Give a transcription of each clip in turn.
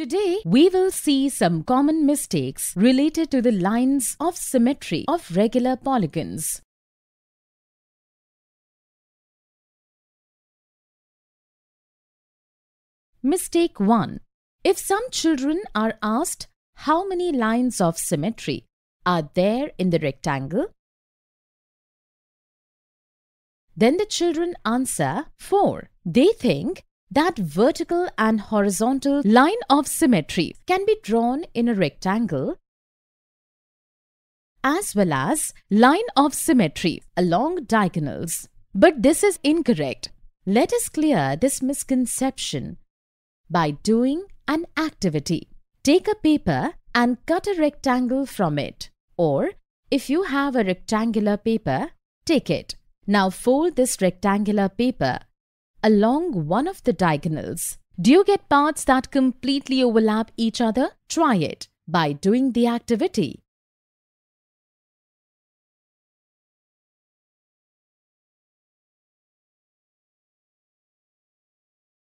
Today, we will see some common mistakes related to the lines of symmetry of regular polygons. Mistake 1. If some children are asked how many lines of symmetry are there in the rectangle, then the children answer 4. They think that vertical and horizontal line of symmetry can be drawn in a rectangle as well as line of symmetry along diagonals. But this is incorrect. Let us clear this misconception by doing an activity. Take a paper and cut a rectangle from it. Or if you have a rectangular paper, take it. Now fold this rectangular paper along one of the diagonals. Do you get parts that completely overlap each other? Try it by doing the activity.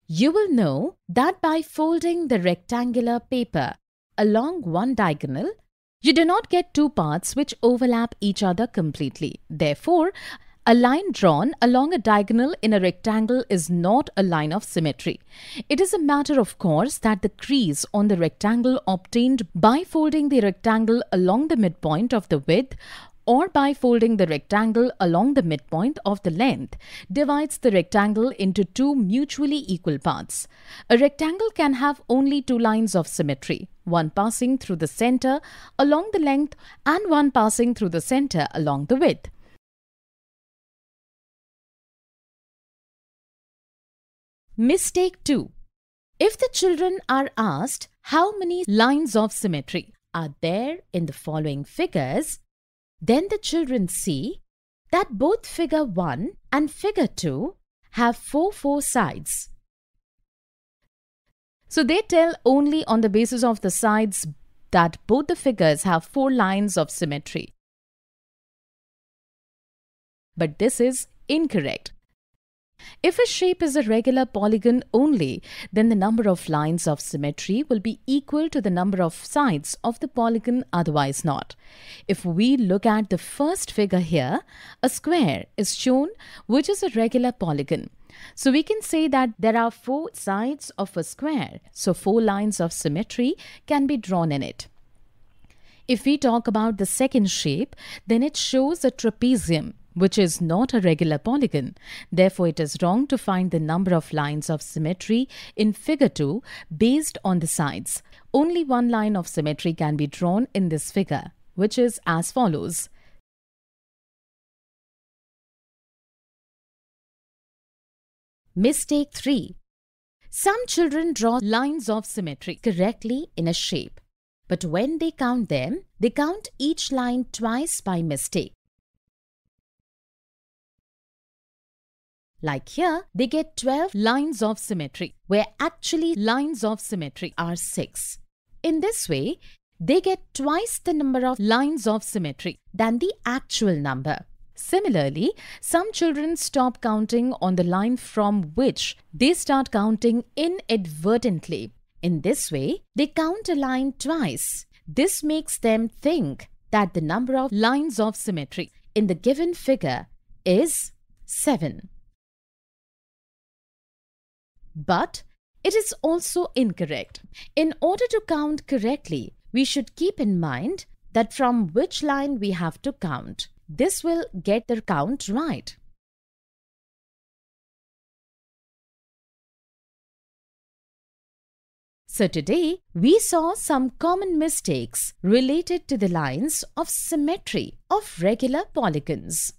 You will know that by folding the rectangular paper along one diagonal, you do not get two parts which overlap each other completely. Therefore, a line drawn along a diagonal in a rectangle is not a line of symmetry. It is a matter of course that the crease on the rectangle obtained by folding the rectangle along the midpoint of the width or by folding the rectangle along the midpoint of the length divides the rectangle into two mutually equal parts. A rectangle can have only two lines of symmetry, one passing through the center along the length and one passing through the center along the width. Mistake 2. If the children are asked how many lines of symmetry are there in the following figures, then the children see that both figure 1 and figure 2 have 4 4 sides. So they tell only on the basis of the sides that both the figures have 4 lines of symmetry. But this is incorrect if a shape is a regular polygon only, then the number of lines of symmetry will be equal to the number of sides of the polygon otherwise not. If we look at the first figure here, a square is shown which is a regular polygon. So we can say that there are four sides of a square, so four lines of symmetry can be drawn in it. If we talk about the second shape, then it shows a trapezium which is not a regular polygon. Therefore, it is wrong to find the number of lines of symmetry in figure 2 based on the sides. Only one line of symmetry can be drawn in this figure, which is as follows. Mistake 3. Some children draw lines of symmetry correctly in a shape. But when they count them, they count each line twice by mistake. Like here, they get 12 lines of symmetry, where actually lines of symmetry are 6. In this way, they get twice the number of lines of symmetry than the actual number. Similarly, some children stop counting on the line from which they start counting inadvertently. In this way, they count a line twice. This makes them think that the number of lines of symmetry in the given figure is 7. But it is also incorrect. In order to count correctly, we should keep in mind that from which line we have to count. This will get the count right. So today, we saw some common mistakes related to the lines of symmetry of regular polygons.